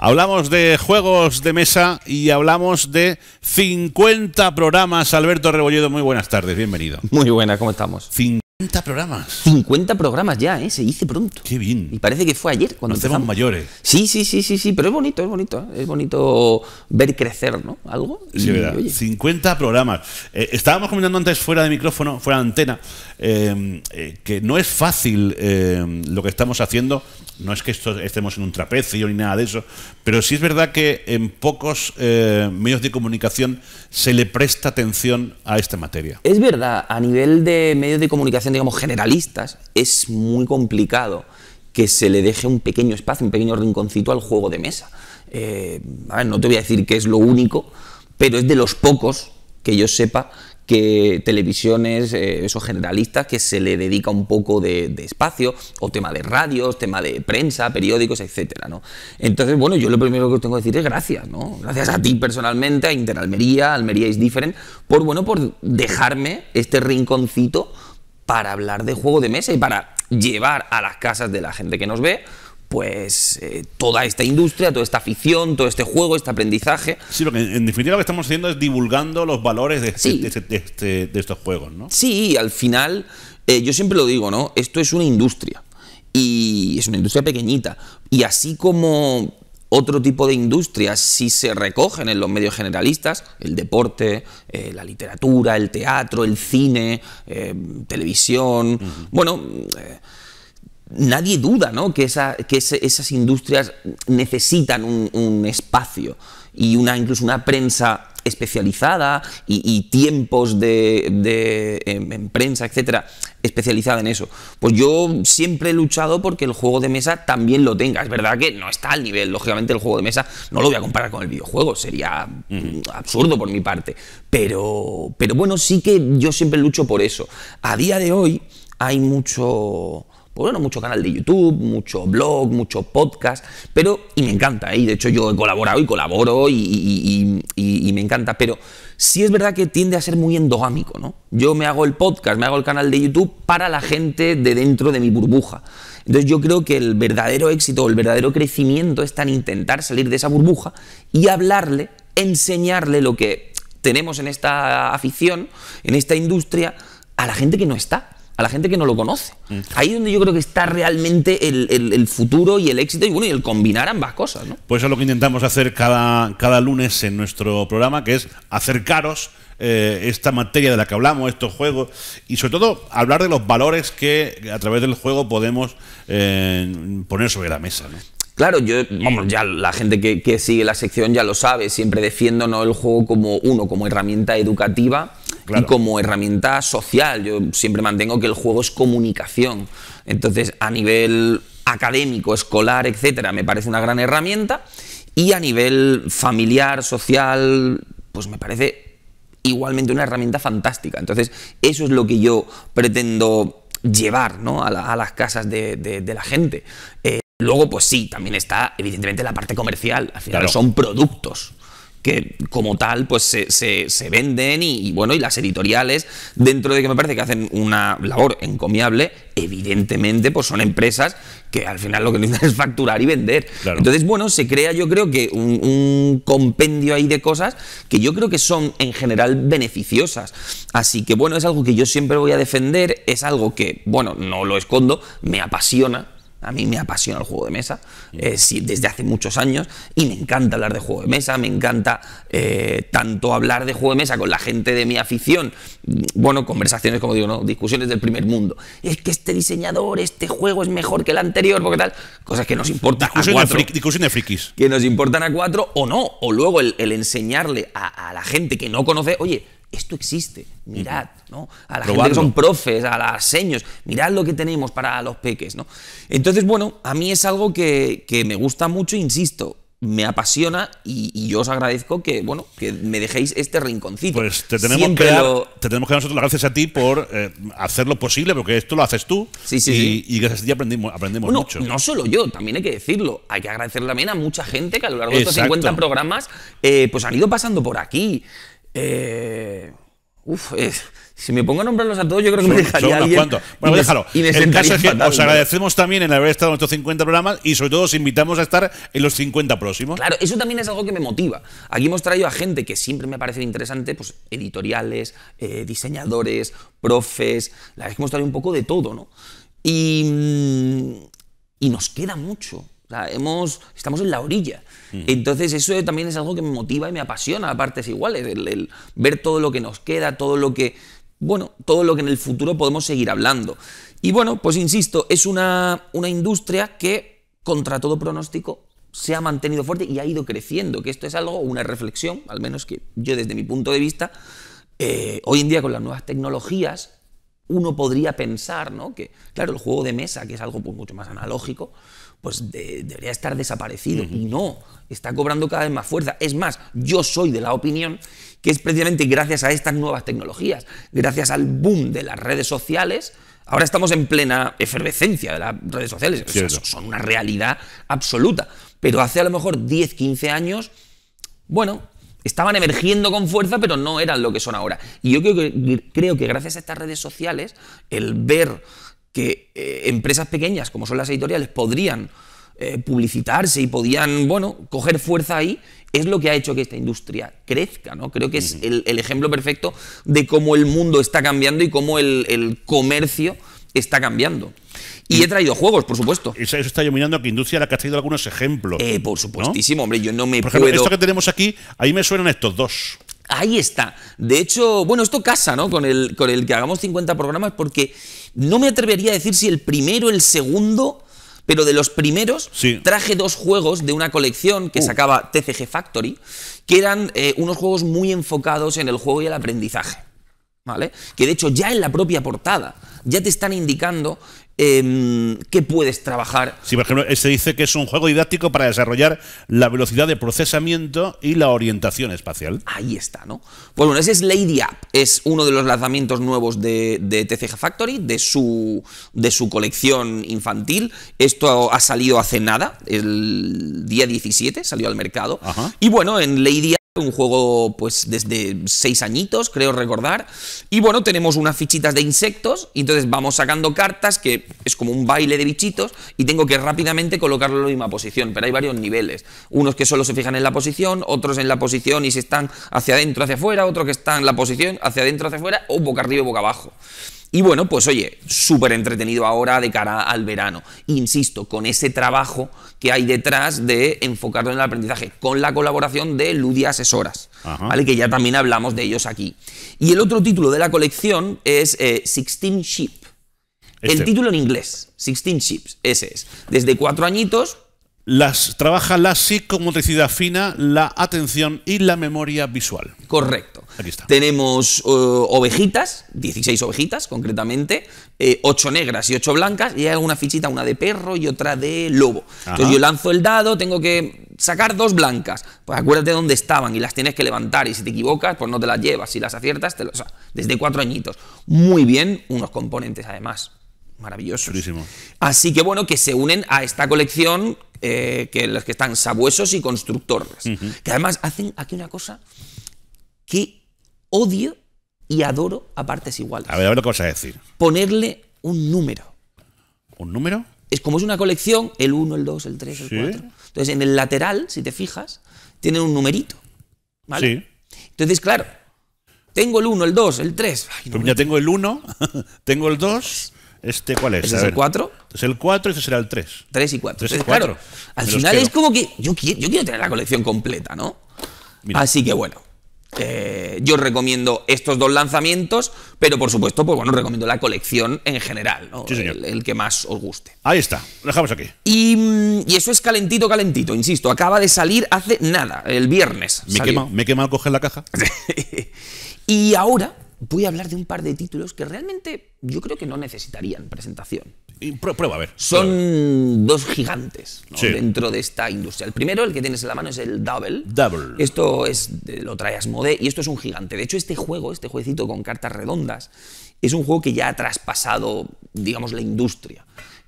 Hablamos de juegos de mesa y hablamos de 50 programas. Alberto Rebolledo, muy buenas tardes, bienvenido. Muy buena, ¿cómo estamos? 50 programas. 50 programas ya, ¿eh? Se hice pronto. Qué bien. Y parece que fue ayer cuando Nos hacemos mayores. Sí, sí, sí, sí, sí, pero es bonito, es bonito. Es bonito ver crecer, ¿no? Algo. Sí, verdad. 50 programas. Eh, estábamos comentando antes fuera de micrófono, fuera de antena, eh, eh, que no es fácil lo que estamos haciendo. No es que estemos en un trapecio ni nada de eso, pero sí es verdad que en pocos medios de comunicación se le presta atención a esta materia. Es verdad, a nivel de medios de comunicación digamos, generalistas, es muy complicado que se le deje un pequeño espacio, un pequeño rinconcito al juego de mesa. Eh, no te voy a decir que es lo único, pero es de los pocos que yo sepa que televisiones, eh, esos generalistas, que se le dedica un poco de, espacio, o tema de radios, tema de prensa, periódicos, etc. ¿no? Entonces, bueno, yo lo primero que os tengo que decir es gracias, ¿no? Gracias a ti personalmente, a Interalmería, Almería is Different, por, bueno, por dejarme este rinconcito para hablar de juego de mesa y para llevar a las casas de la gente que nos ve pues eh, toda esta industria, toda esta afición, todo este juego, este aprendizaje. Sí, en definitiva lo que estamos haciendo es divulgando los valores de, este, este, este, estos juegos, ¿no? Sí, al final, eh, yo siempre lo digo, ¿no? Esto es una industria y es una industria pequeñita. Y así como otro tipo de industrias si se recogen en los medios generalistas, el deporte, eh, la literatura, el teatro, el cine, eh, televisión. Bueno, eh, nadie duda ¿no? que, que esas industrias necesitan un, un espacio y una, incluso una prensa especializada y, tiempos de, em, em, prensa, etcétera, especializada en eso. Pues yo siempre he luchado porque el juego de mesa también lo tenga. Es verdad que no está al nivel, lógicamente el juego de mesa no lo voy a comparar con el videojuego, sería mm, absurdo por mi parte. Pero, pero bueno, sí que yo siempre lucho por eso. A día de hoy hay mucho bueno, mucho canal de YouTube, mucho blog, mucho podcast, pero, y me encanta, ¿eh? y de hecho yo he colaborado y colaboro y, y, me encanta, pero sí es verdad que tiende a ser muy endogámico, ¿no? Yo me hago el podcast, me hago el canal de YouTube para la gente de dentro de mi burbuja. Entonces yo creo que el verdadero éxito, el verdadero crecimiento está en intentar salir de esa burbuja y hablarle, enseñarle lo que tenemos en esta afición, en esta industria, a la gente que no está a la gente que no lo conoce. Mm. Ahí es donde yo creo que está realmente el, futuro y el éxito y bueno, y el combinar ambas cosas. ¿no? Pues eso es lo que intentamos hacer cada, cada lunes en nuestro programa, que es acercaros eh, esta materia de la que hablamos, estos juegos, y sobre todo hablar de los valores que a través del juego podemos eh, poner sobre la mesa. Claro, yo, vamos, ya la gente que, sigue la sección ya lo sabe, siempre defiendo ¿no? el juego como uno, como herramienta educativa y como herramienta social. Yo siempre mantengo que el juego es comunicación. Entonces, a nivel académico, escolar, etcétera, me parece una gran herramienta y a nivel familiar, social, pues me parece igualmente una herramienta fantástica. Entonces, eso es lo que yo pretendo llevar ¿no? a, las casas de, la gente. Eh, Luego, pues sí, también está evidentemente la parte comercial. Al final son productos que como tal pues se, venden y, bueno y las editoriales dentro de que me parece que hacen una labor encomiable evidentemente pues son empresas que al final lo que necesitan es facturar y vender entonces bueno se crea yo creo que un, un, compendio ahí de cosas que yo creo que son en general beneficiosas así que bueno es algo que yo siempre voy a defender es algo que bueno no lo escondo me apasiona a mí me apasiona el juego de mesa eh, desde hace muchos años y me encanta hablar de juego de mesa, me encanta eh, tanto hablar de juego de mesa con la gente de mi afición, bueno, conversaciones como digo, ¿no? discusiones del primer mundo. Es que este diseñador, este juego es mejor que el anterior, porque tal, cosas que nos importan a cuatro. frikis. Que nos importan a cuatro o no, o luego el, enseñarle a la gente que no conoce, oye, esto existe, mirad, ¿no? A la gente que son profes, a las seños, mirad lo que tenemos para los peques, ¿no? Entonces, bueno, a mí es algo que, me gusta mucho, insisto, me apasiona y, yo os agradezco que, bueno, que me dejéis este rinconcito. Pues te tenemos, que, dar, tenemos que nosotros las gracias a ti por hacerlo eh, hacer lo posible, porque esto lo haces tú. Sí, sí, y, aprendimos, aprendemos mucho. No solo yo, también hay que decirlo. Hay que agradecer también a mucha gente que a lo largo de estos 50 programas eh, pues han ido pasando por aquí. Eh, eh, si me pongo a nombrarlos a todos, yo creo que me dejaría Bueno, déjalo. caso de que os agradecemos también en haber estado en estos 50 programas y sobre todo os invitamos a estar en los 50 próximos. Claro, eso también es algo que me motiva. Aquí hemos traído a gente que siempre me parece interesante, pues editoriales, eh, diseñadores, profes, la verdad es que hemos traído un poco de todo, ¿no? Y, mm, y nos queda mucho hemos, estamos en la orilla. Entonces eso también es algo que me motiva y me apasiona a partes iguales, ver todo lo que nos queda, todo lo que, bueno, todo lo que en el futuro podemos seguir hablando. Y bueno, pues insisto, es una, industria que, contra todo pronóstico, se ha mantenido fuerte y ha ido creciendo, que esto es algo, una reflexión, al menos que yo desde mi punto de vista, eh, hoy en día con las nuevas tecnologías, uno podría pensar, Que, claro, el juego de mesa, que es algo pues, mucho más analógico, pues debería estar desaparecido. Y no, está cobrando cada vez más fuerza. Es más, yo soy de la opinión que es precisamente gracias a estas nuevas tecnologías, gracias al boom de las redes sociales, Ahora estamos en plena efervescencia de las redes sociales, son una realidad absoluta. Pero hace a lo mejor 10, 15 años, bueno, estaban emergiendo con fuerza, pero no eran lo que son ahora. Y yo creo que gracias a estas redes sociales, el ver que eh, empresas pequeñas, como son las editoriales, podrían eh, publicitarse y podían, bueno, coger fuerza ahí, es lo que ha hecho que esta industria crezca, ¿no? Creo que es el, ejemplo perfecto de cómo el mundo está cambiando y cómo el, comercio está cambiando. Y he traído juegos, por supuesto. Eso, eso está iluminando que Industria la que has traído algunos ejemplos. Eh, por supuestísimo, hombre, yo no me por ejemplo, Esto que tenemos aquí, ahí me suenan estos dos. Ahí está. De hecho, bueno, esto casa, ¿no? Con el, con el que hagamos 50 programas porque no me atrevería a decir si el primero, el segundo, pero de los primeros traje dos juegos de una colección que uh. sacaba TCG Factory, que eran eh, unos juegos muy enfocados en el juego y el aprendizaje. Que de hecho ya en la propia portada ya te están indicando eh, em, que puedes trabajar. Sí, por ejemplo, se dice que es un juego didáctico para desarrollar la velocidad de procesamiento y la orientación espacial. Ahí está, ¿no? Pues bueno, ese es Lady App, es uno de los lanzamientos nuevos de, de TCG Factory, de su, de su colección infantil. Esto ha salido hace nada, el día 17 salió al mercado. Y bueno, en Lady un juego pues desde seis añitos, creo recordar. Y bueno, tenemos unas fichitas de insectos, y entonces vamos sacando cartas, que es como un baile de bichitos, y tengo que rápidamente colocarlo en la misma posición, pero hay varios niveles. Unos que solo se fijan en la posición, otros en la posición y si están hacia adentro, hacia afuera, otros que están en la posición, hacia adentro, hacia afuera, o boca arriba, boca abajo. Y bueno, pues oye, súper entretenido ahora de cara al verano. Insisto, con ese trabajo que hay detrás de enfocarlo en el aprendizaje, con la colaboración de Ludia Asesoras, ¿vale? Que ya también hablamos de ellos aquí. Y el otro título de la colección es 16 eh, Sixteen Sheep. El este. título en inglés, Sixteen Ships, ese es. Desde cuatro añitos, las, trabaja la psicomotricidad fina, la atención y la memoria visual. Correcto. Aquí está. Tenemos eh, ovejitas, 16 ovejitas concretamente, 8 eh, negras y 8 blancas, y hay una fichita, una de perro y otra de lobo. Entonces yo lanzo el dado, tengo que sacar dos blancas. Pues acuérdate dónde estaban y las tienes que levantar, y si te equivocas, pues no te las llevas, si las aciertas, te las... desde cuatro añitos. Muy bien, unos componentes además maravillosos. Así que bueno, que se unen a esta colección eh, que los que están sabuesos y constructores. Que además hacen aquí una cosa que odio y adoro a partes iguales. A ver, a ver lo que vas a decir. Ponerle un número. ¿Un número? Es como es una colección, el 1, el 2, el 3, el 4. Entonces, en el lateral, si te fijas, tienen un numerito. ¿Vale? Sí. Entonces, claro, tengo el 1, el 2, el 3. ya tengo el 1, tengo el 2, ¿Este cuál es? ¿Este es el 4? Es el 4 y este será el 3. 3 y 4. 3 y 4. al final es como que yo quiero, yo quiero tener la colección completa, ¿no? Así que bueno. Eh, yo recomiendo estos dos lanzamientos, pero por supuesto, pues bueno, recomiendo la colección en general, El, que más os guste. Ahí está, dejamos aquí. Mm, y, eso es calentito, calentito, insisto, acaba de salir hace nada, el viernes. Me, he quema, me quema coger la caja. y ahora voy a hablar de un par de títulos que realmente yo creo que no necesitarían presentación. prueba a ver. Son dos gigantes dentro de esta industria. El primero, el que tienes en la mano, es el Double. Double. Esto es, lo trae mode y esto es un gigante. De hecho, este juego, este jueguecito con cartas redondas, es un juego que ya ha traspasado, digamos, la industria.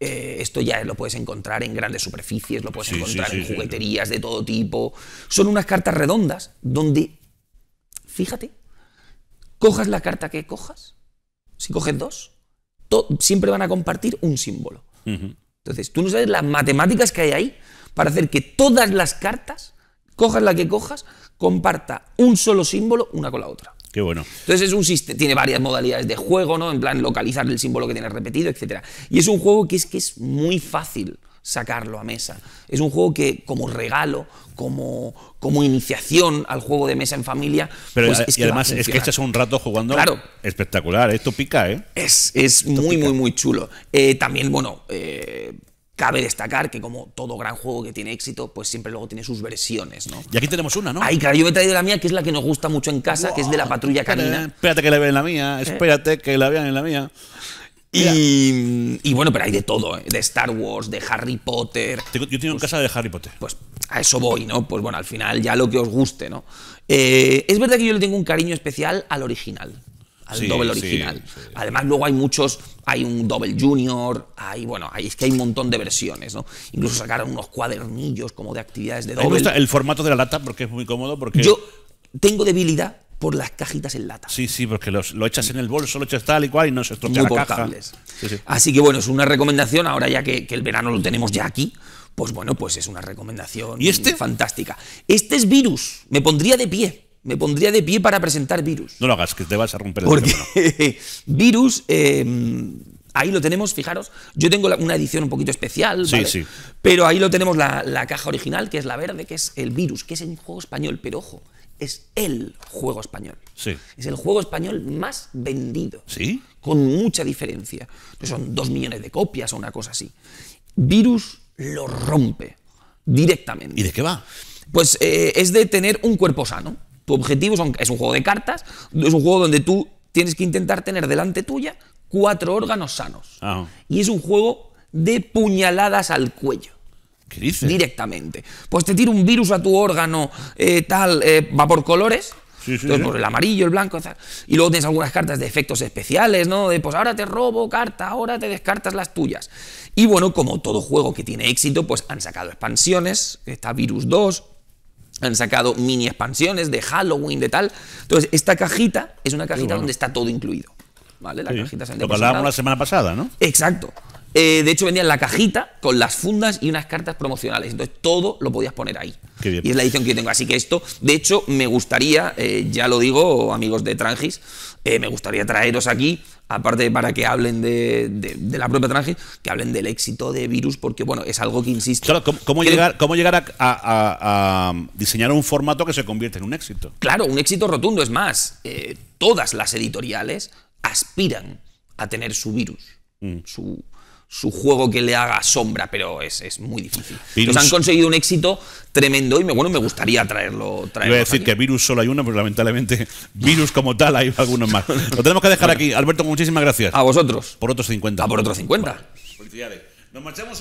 Eh, esto ya lo puedes encontrar en grandes superficies, lo puedes encontrar en jugueterías de todo tipo. Son unas cartas redondas donde, fíjate, Cojas la carta que cojas, si coges dos, siempre van a compartir un símbolo. Entonces, tú no sabes las matemáticas que hay ahí para hacer que todas las cartas, cojas la que cojas, comparta un solo símbolo una con la otra. Qué bueno. Entonces es un sistema, tiene varias modalidades de juego, ¿no? En plan localizar el símbolo que tienes repetido, etc. Y es un juego que es que es muy fácil sacarlo a mesa. Es un juego que como regalo, como, como iniciación al juego de mesa en familia. Pero pues, eh, es y que además es que echas un rato jugando espectacular, esto pica, ¿eh? Es, es muy, muy, muy chulo. Eh, también, bueno, eh, cabe destacar que como todo gran juego que tiene éxito, pues siempre luego tiene sus versiones, ¿no? Y aquí tenemos una, ¿no? Ay, claro, yo me he traído la mía, que es la que nos gusta mucho en casa, que es de la patrulla canina. Espérate, espérate que la vean en la mía, espérate que la vean en la mía. Y, bueno, pero hay de todo, ¿eh? de Star Wars, de Harry Potter. Yo tengo pues, casa de Harry Potter. Pues a eso voy, ¿no? Pues bueno, al final ya lo que os guste, ¿no? Eh, es verdad que yo le tengo un cariño especial al original, al doble original. Además, luego hay muchos, hay un doble Junior, hay, bueno, hay, es que hay un montón de versiones, ¿no? Incluso sacaron unos cuadernillos como de actividades de doble. Me gusta el formato de la lata porque es muy cómodo, porque... Yo tengo debilidad por las cajitas en lata. Sí, sí, porque los, lo echas en el bolso, lo echas tal y cual y no se estropea la caja. Así que bueno, es una recomendación, ahora ya que, el verano lo tenemos ya aquí, pues bueno, pues es una recomendación ¿Y este? fantástica. Este es virus, me pondría de pie. Me pondría de pie para presentar virus. No lo hagas, que te vas a romper el Porque virus, em, ahí lo tenemos, fijaros. Yo tengo una edición un poquito especial, pero ahí lo tenemos la, la, caja original, que es la verde, que es el virus, que es en juego español, pero ojo, es el juego español. Sí. Es el juego español más vendido. Sí. Con mucha diferencia. son dos millones de copias o una cosa así. Virus lo rompe directamente. ¿Y de qué va? Pues eh, es de tener un cuerpo sano. Tu objetivo es un juego de cartas, es un juego donde tú tienes que intentar tener delante tuya cuatro órganos sanos. Ah. Y es un juego de puñaladas al cuello. ¿Qué Directamente. Pues te tira un virus a tu órgano, eh, tal, eh, va por colores. el amarillo, el blanco, y luego tienes algunas cartas de efectos especiales, ¿no? De pues ahora te robo carta, ahora te descartas las tuyas. Y bueno, como todo juego que tiene éxito, pues han sacado expansiones, está Virus 2, han sacado mini expansiones de Halloween, de tal. Entonces, esta cajita es una cajita donde está todo incluido. ¿Vale? La cajita Lo hablábamos la semana pasada, ¿no? Exacto. Eh, de hecho, en la cajita con las fundas y unas cartas promocionales. Entonces, todo lo podías poner ahí. Y es la edición que yo tengo. Así que esto, de hecho, me gustaría, eh, ya lo digo, amigos de Trangis, eh, me gustaría traeros aquí, aparte para que hablen de, la propia Trangis, que hablen del éxito de Virus, porque, bueno, es algo que insiste. Claro, ¿cómo, llegar, cómo llegar a, diseñar un formato que se convierta en un éxito? Claro, un éxito rotundo. Es más, todas las editoriales aspiran a tener su virus. Mm. Su, su juego que le haga sombra, pero es, es muy difícil. Nos han conseguido un éxito tremendo y me, bueno, me gustaría traerlo. traerlo a decir que virus solo hay uno, pero lamentablemente virus como tal hay algunos más. Lo tenemos que dejar aquí. Alberto, muchísimas gracias. A vosotros. Por otros 50. A ah, por otros 50. Nos marchamos